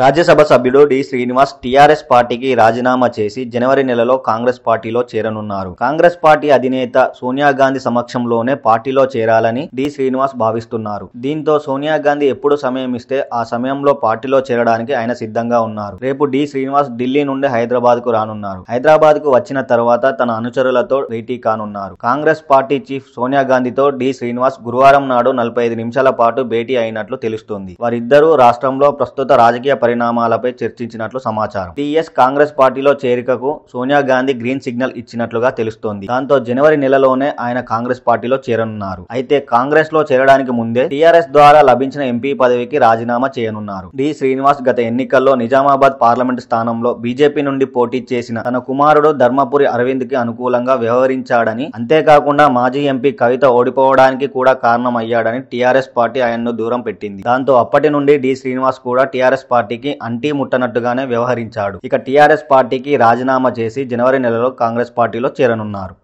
రాజ్యసభ సభ్యుడు D Srinivas TRS పార్టీకి రాజీనామా చేసి జనవరి నెలలో కాంగ్రెస్ పార్టీలో చేరనున్నారు కాంగ్రెస్ పార్టీ అధినేత సోనియా గాంధీ సమక్షంలోనే పార్టీలో చేరాలని డి శ్రీనివాస్ భావిస్తున్నారు దీంతో సోనియా గాంధీ ఎప్పుడు సమయం ఇస్తే ఆ సమయంలో పార్టీలో చేరడానికి ఆయన సిద్ధంగా ఉన్నారు రేపు డి శ్రీనివాస్ ఢిల్లీ నుండి హైదరాబాద్ కు రానున్నారు హైదరాబాద్ కు వచ్చిన తర్వాత తన అనుచరులతో భేటీ కానున్నారు కాంగ్రెస్ పార్టీ చీఫ్ సోనియా గాంధీతో డి శ్రీనివాస్ గురువారం నాడు నలభై నిమిషాల పాటు భేటీ అయినట్లు తెలుస్తుంది వారిద్దరూ రాష్ట్రంలో ప్రస్తుత రాజకీయ పరిణామాలపై చర్చించినట్లు సమాచారం టీఎస్ కాంగ్రెస్ పార్టీలో చేరికకు సోనియా గాంధీ గ్రీన్ సిగ్నల్ ఇచ్చినట్లుగా తెలుస్తోంది దాంతో జనవరి నెలలోనే ఆయన కాంగ్రెస్ పార్టీలో చేరనున్నారు అయితే కాంగ్రెస్ లో చేరడానికి ముందే టీఆర్ఎస్ ద్వారా లభించిన ఎంపీ పదవికి రాజీనామా చేయనున్నారు డి శ్రీనివాస్ గత ఎన్నికల్లో నిజామాబాద్ పార్లమెంట్ స్థానంలో బీజేపీ నుండి పోటీ చేసిన తన కుమారుడు ధర్మపురి అరవింద్ కి అనుకూలంగా వ్యవహరించాడని అంతేకాకుండా మాజీ ఎంపీ కవిత ఓడిపోవడానికి కూడా కారణమయ్యాడని టీఆర్ఎస్ పార్టీ ఆయన్ను దూరం పెట్టింది దాంతో అప్పటి నుండి డి శ్రీనివాస్ కూడా టీఆర్ఎస్ పార్టీ పార్టీకి అంటీ ముట్టనట్టుగానే వ్యవహరించాడు ఇక టీఆర్ఎస్ పార్టీకి రాజీనామా చేసి జనవరి నెలలో కాంగ్రెస్ పార్టీలో చేరనున్నారు